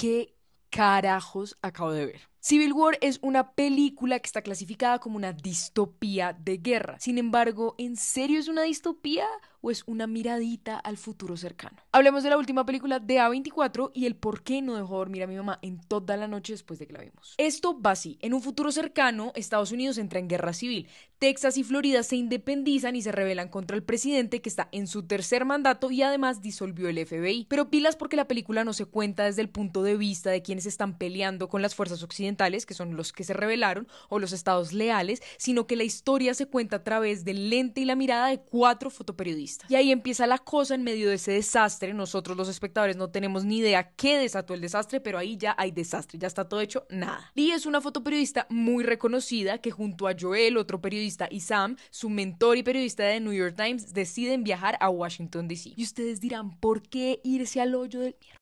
¿qué carajos acabo de ver? Civil War es una película que está clasificada como una distopía de guerra. Sin embargo, ¿en serio es una distopía o es una miradita al futuro cercano? Hablemos de la última película de A24 y el por qué no dejó dormir a mi mamá en toda la noche después de que la vimos. Esto va así. En un futuro cercano, Estados Unidos entra en guerra civil. Texas y Florida se independizan y se rebelan contra el presidente que está en su tercer mandato y además disolvió el FBI. Pero pilas porque la película no se cuenta desde el punto de vista de quienes están peleando con las fuerzas occidentales que son los que se rebelaron, o los estados leales, sino que la historia se cuenta a través del lente y la mirada de cuatro fotoperiodistas. Y ahí empieza la cosa en medio de ese desastre. Nosotros los espectadores no tenemos ni idea qué desató el desastre, pero ahí ya hay desastre, ya está todo hecho, nada. Lee es una fotoperiodista muy reconocida que junto a Joel, otro periodista, y Sam, su mentor y periodista de New York Times, deciden viajar a Washington, D.C. Y ustedes dirán, ¿por qué irse al hoyo del mierda?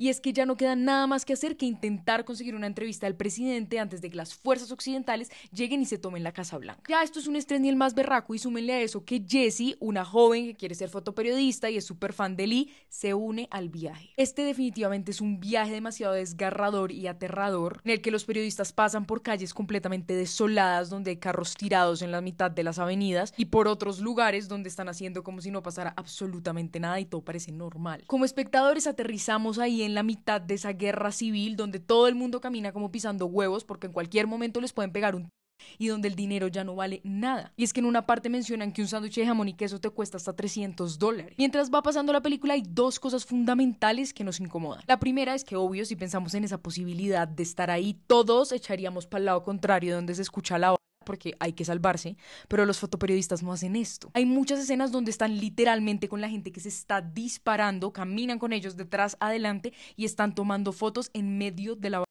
y es que ya no queda nada más que hacer que intentar conseguir una entrevista al presidente antes de que las fuerzas occidentales lleguen y se tomen la Casa Blanca. Ya esto es un estrés ni el más berraco y súmenle a eso que Jessie, una joven que quiere ser fotoperiodista y es súper fan de Lee, se une al viaje. Este definitivamente es un viaje demasiado desgarrador y aterrador en el que los periodistas pasan por calles completamente desoladas donde hay carros tirados en la mitad de las avenidas y por otros lugares donde están haciendo como si no pasara absolutamente nada y todo parece normal. Como espectadores aterrizamos ahí en la mitad de esa guerra civil donde todo el mundo camina como pisando huevos porque en cualquier momento les pueden pegar un y donde el dinero ya no vale nada. Y es que en una parte mencionan que un sándwich de jamón y queso te cuesta hasta 300 dólares. Mientras va pasando la película hay dos cosas fundamentales que nos incomodan. La primera es que obvio si pensamos en esa posibilidad de estar ahí todos echaríamos para el lado contrario donde se escucha la porque hay que salvarse, pero los fotoperiodistas no hacen esto. Hay muchas escenas donde están literalmente con la gente que se está disparando, caminan con ellos detrás, adelante y están tomando fotos en medio de la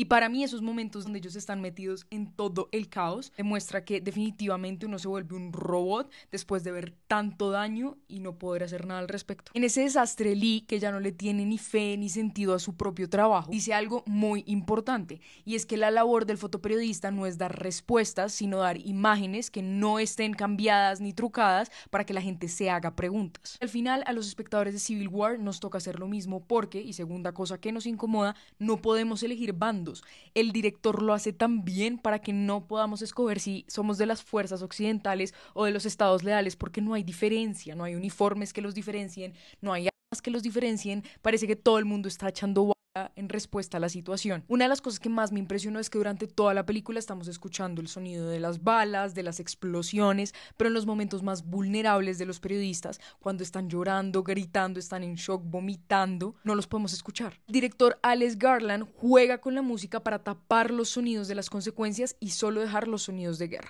y para mí esos momentos donde ellos están metidos en todo el caos demuestra que definitivamente uno se vuelve un robot después de ver tanto daño y no poder hacer nada al respecto. En ese desastre Lee, que ya no le tiene ni fe ni sentido a su propio trabajo, dice algo muy importante y es que la labor del fotoperiodista no es dar respuestas, sino dar imágenes que no estén cambiadas ni trucadas para que la gente se haga preguntas. Al final a los espectadores de Civil War nos toca hacer lo mismo porque, y segunda cosa que nos incomoda, no podemos elegir bando. El director lo hace también para que no podamos escoger si somos de las fuerzas occidentales o de los estados leales, porque no hay diferencia, no hay uniformes que los diferencien, no hay armas que los diferencien, parece que todo el mundo está echando Ah, en respuesta a la situación. Una de las cosas que más me impresionó es que durante toda la película estamos escuchando el sonido de las balas, de las explosiones, pero en los momentos más vulnerables de los periodistas, cuando están llorando, gritando, están en shock, vomitando, no los podemos escuchar. director Alex Garland juega con la música para tapar los sonidos de las consecuencias y solo dejar los sonidos de guerra.